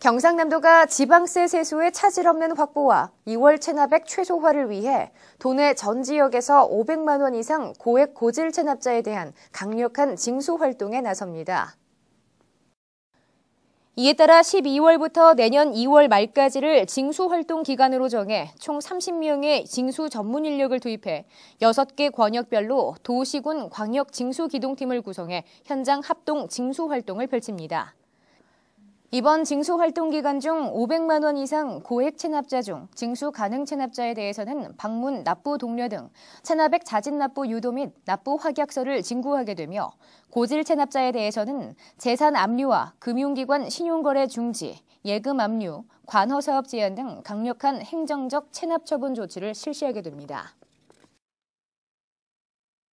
경상남도가 지방세 세수의 차질 없는 확보와 2월 체납액 최소화를 위해 도내 전 지역에서 500만 원 이상 고액 고질 체납자에 대한 강력한 징수 활동에 나섭니다. 이에 따라 12월부터 내년 2월 말까지를 징수 활동 기간으로 정해 총 30명의 징수 전문 인력을 투입해 6개 권역별로 도시군 광역 징수 기동팀을 구성해 현장 합동 징수 활동을 펼칩니다. 이번 징수 활동 기간 중 500만 원 이상 고액 체납자 중 징수 가능 체납자에 대해서는 방문 납부 동료 등 체납액 자진 납부 유도 및 납부 확약서를 징구하게 되며 고질 체납자에 대해서는 재산 압류와 금융기관 신용거래 중지, 예금 압류, 관허 사업 제한 등 강력한 행정적 체납 처분 조치를 실시하게 됩니다.